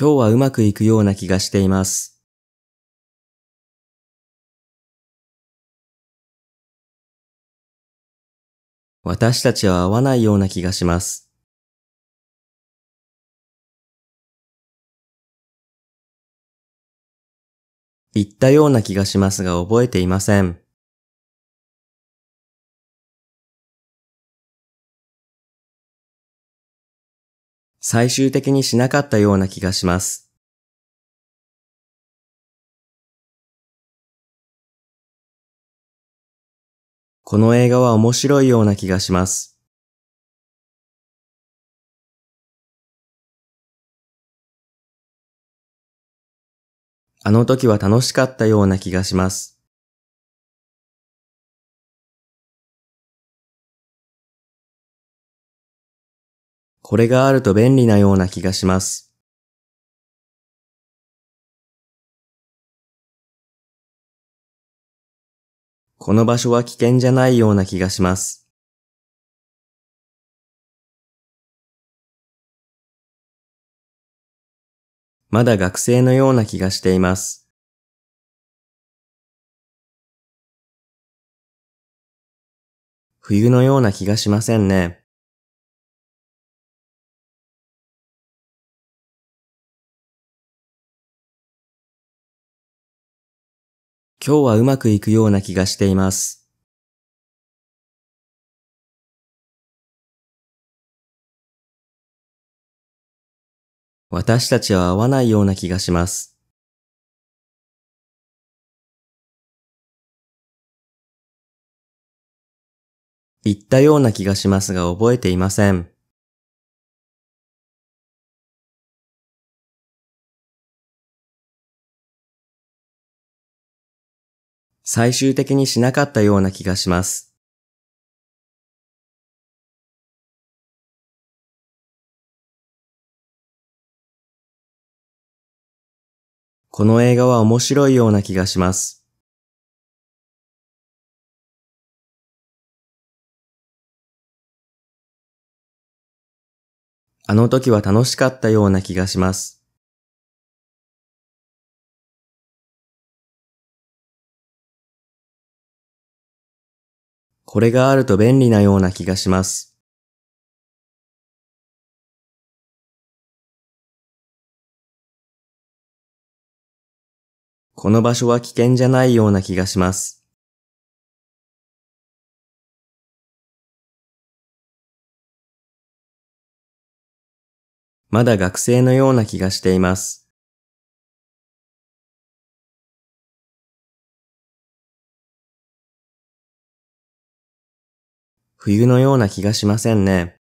今日はうまくいくような気がしています。私たちは合わないような気がします。言ったような気がしますが覚えていません。最終的にしなかったような気がします。この映画は面白いような気がします。あの時は楽しかったような気がします。これがあると便利なような気がします。この場所は危険じゃないような気がします。まだ学生のような気がしています。冬のような気がしませんね。今日はうまくいくような気がしています。私たちは合わないような気がします。言ったような気がしますが覚えていません。最終的にしなかったような気がします。この映画は面白いような気がします。あの時は楽しかったような気がします。これがあると便利なような気がします。この場所は危険じゃないような気がします。まだ学生のような気がしています。冬のような気がしませんね。